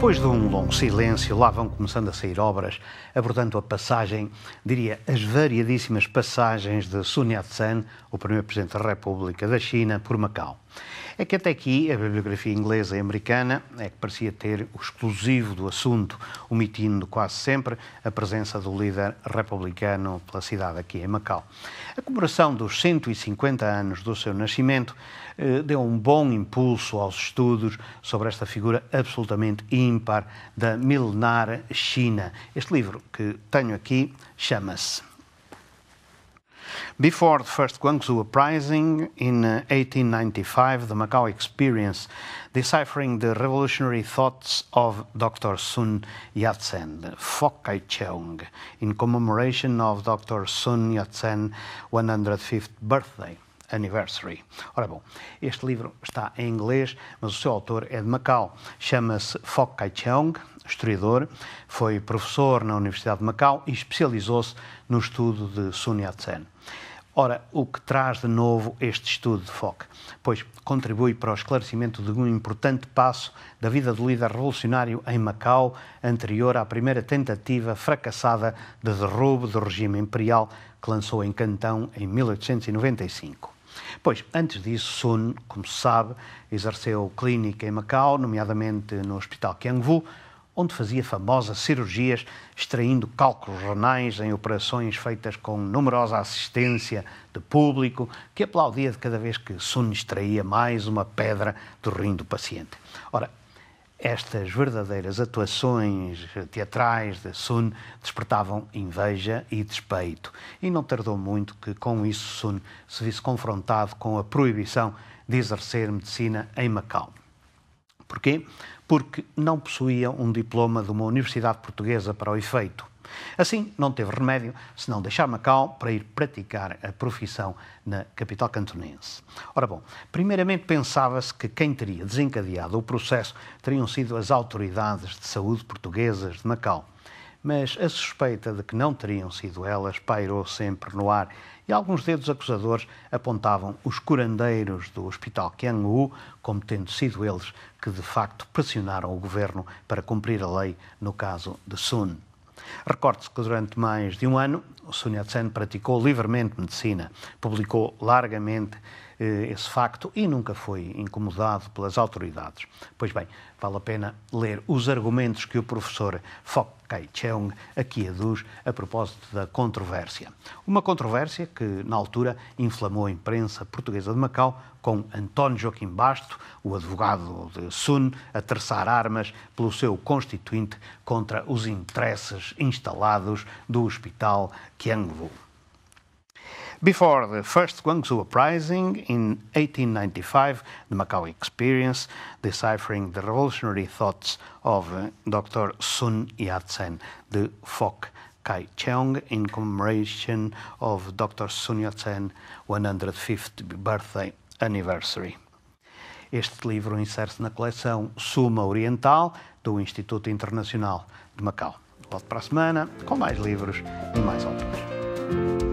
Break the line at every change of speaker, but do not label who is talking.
Depois de um longo silêncio, lá vão começando a sair obras, abordando a passagem, diria, as variadíssimas passagens de Sun Yat-sen, o primeiro Presidente da República da China, por Macau. É que até aqui a bibliografia inglesa e americana é que parecia ter o exclusivo do assunto, omitindo quase sempre a presença do líder republicano pela cidade aqui em Macau. A comemoração dos 150 anos do seu nascimento eh, deu um bom impulso aos estudos sobre esta figura absolutamente ímpar da milenar China. Este livro que tenho aqui chama-se Before the first Guangzhou uprising in 1895, uh, the Macau experience deciphering the revolutionary thoughts of Dr. Sun Yat-sen, Fok Kai cheung in commemoration of Dr. Sun Yat-sen 105th birthday. Anniversary. Ora bom, este livro está em inglês, mas o seu autor é de Macau. Chama-se Fok Kai Cheong, historiador, foi professor na Universidade de Macau e especializou-se no estudo de Sun Yat-sen. Ora, o que traz de novo este estudo de Fok? Pois contribui para o esclarecimento de um importante passo da vida do líder revolucionário em Macau, anterior à primeira tentativa fracassada de derrubo do regime imperial que lançou em Cantão em 1895. Pois, antes disso, Sun, como se sabe, exerceu clínica em Macau, nomeadamente no Hospital Kiangvu, onde fazia famosas cirurgias extraindo cálculos renais em operações feitas com numerosa assistência de público que aplaudia de cada vez que Sun extraía mais uma pedra do rim do paciente. Ora, estas verdadeiras atuações teatrais de Sun despertavam inveja e despeito, e não tardou muito que, com isso, Sun se visse confrontado com a proibição de exercer medicina em Macau. Porquê? Porque não possuía um diploma de uma universidade portuguesa para o efeito. Assim, não teve remédio senão deixar Macau para ir praticar a profissão na capital cantonense. Ora bom, primeiramente pensava-se que quem teria desencadeado o processo teriam sido as autoridades de saúde portuguesas de Macau. Mas a suspeita de que não teriam sido elas pairou sempre no ar e alguns dedos acusadores apontavam os curandeiros do Hospital Wu como tendo sido eles que de facto pressionaram o governo para cumprir a lei no caso de Sun. Recorde-se que durante mais de um ano, Sun Yat-sen praticou livremente medicina, publicou largamente eh, esse facto e nunca foi incomodado pelas autoridades. Pois bem, vale a pena ler os argumentos que o professor Fok Kai Cheung aqui aduz a propósito da controvérsia. Uma controvérsia que, na altura, inflamou a imprensa portuguesa de Macau com António Joaquim Basto, o advogado de Sun, a terçar armas pelo seu constituinte contra os interesses instalados do Hospital Qianglu. Before the first Guangzhou uprising in 1895, the Macau experience, deciphering the revolutionary thoughts of uh, Dr. Sun Yat-sen, the Fok Kai Cheong, in commemoration of Dr. Sun Yat-sen 105th birthday anniversary. Este livro insere-se na coleção Suma Oriental do Instituto Internacional de Macau. Volto para a semana com mais livros e mais autores.